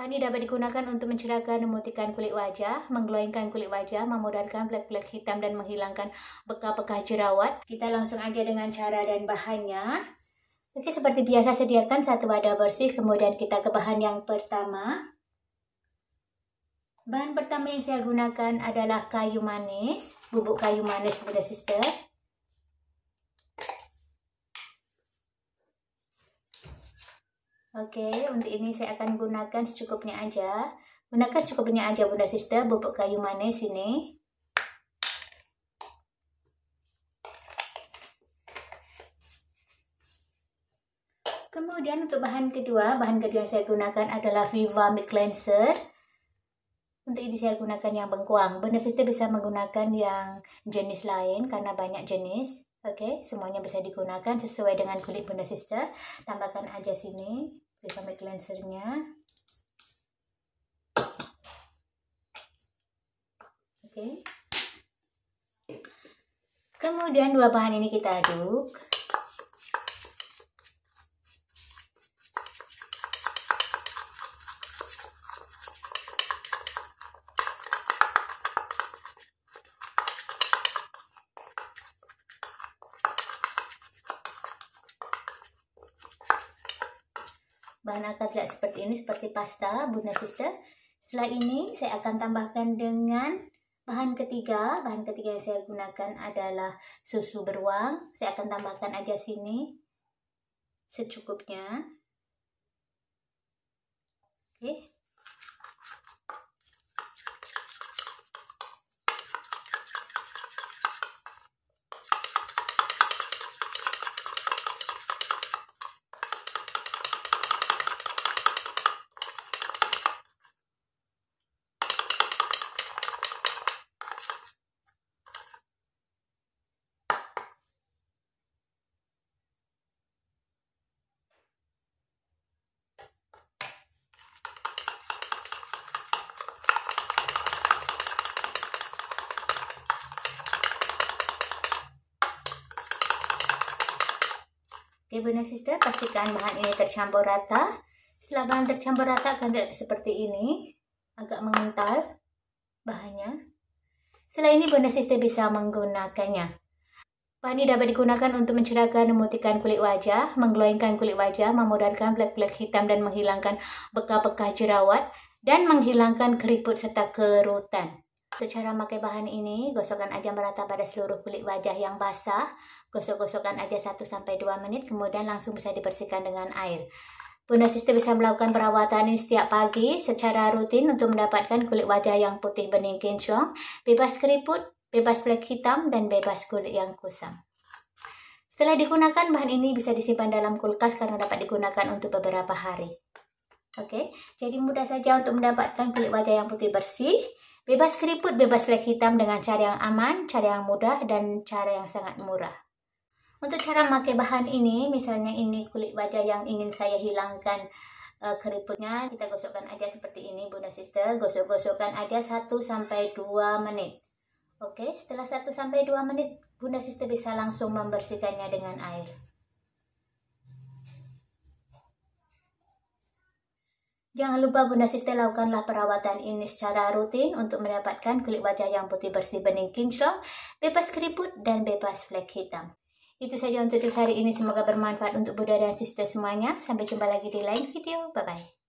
Ini dapat digunakan untuk mencerahkan, memutihkan kulit wajah, mengglowingkan kulit wajah, memudarkan plek-plek hitam dan menghilangkan bekas-bekas jerawat. Kita langsung aja dengan cara dan bahannya. Oke, seperti biasa sediakan satu wadah bersih, kemudian kita ke bahan yang pertama. Bahan pertama yang saya gunakan adalah kayu manis, bubuk kayu manis sudah Sister. Oke, untuk ini saya akan gunakan secukupnya aja. Gunakan secukupnya aja Bunda Sister, bubuk kayu manis ini. Kemudian untuk bahan kedua, bahan kedua yang saya gunakan adalah Viva Mic Cleanser. Untuk ini saya gunakan yang bengkuang. Bunda Sister bisa menggunakan yang jenis lain karena banyak jenis. Oke, okay, semuanya bisa digunakan sesuai dengan kulit Bunda Sister. Tambahkan aja sini balsamic cleansernya. Oke. Okay. Kemudian dua bahan ini kita aduk. bahan tidak seperti ini seperti pasta bunda sister setelah ini saya akan tambahkan dengan bahan ketiga bahan ketiga yang saya gunakan adalah susu beruang saya akan tambahkan aja sini secukupnya Okay, Bunda Sister, pastikan bahan ini tercampur rata. Setelah bahan tercampur rata, akan terlihat seperti ini. Agak mengental bahannya. Setelah ini, Bunda Sister bisa menggunakannya. Bahan ini dapat digunakan untuk mencerahkan memutihkan kulit wajah, menggeloyangkan kulit wajah, memudarkan plek-plek hitam dan menghilangkan bekas-bekas jerawat, dan menghilangkan keriput serta kerutan. Secara cara pakai bahan ini, gosokkan aja merata pada seluruh kulit wajah yang basah. Gosok-gosokkan aja 1-2 menit, kemudian langsung bisa dibersihkan dengan air. Bunda Sister bisa melakukan perawatan ini setiap pagi secara rutin untuk mendapatkan kulit wajah yang putih bening kinclong, bebas keriput, bebas flek hitam, dan bebas kulit yang kusam. Setelah digunakan, bahan ini bisa disimpan dalam kulkas karena dapat digunakan untuk beberapa hari. Oke, jadi mudah saja untuk mendapatkan kulit wajah yang putih bersih, bebas keriput, bebas flek hitam dengan cara yang aman, cara yang mudah, dan cara yang sangat murah. Untuk cara memakai bahan ini, misalnya ini kulit wajah yang ingin saya hilangkan uh, keriputnya kita gosokkan aja seperti ini Bunda Sister gosok-gosokkan aja 1 sampai 2 menit Oke setelah 1 sampai 2 menit Bunda Sister bisa langsung membersihkannya dengan air Jangan lupa Bunda Sister lakukanlah perawatan ini secara rutin untuk mendapatkan kulit wajah yang putih bersih bening kinclong, bebas keriput dan bebas flek hitam. Itu saja untuk tips hari ini. Semoga bermanfaat untuk Bunda dan Sister semuanya. Sampai jumpa lagi di lain video. Bye-bye.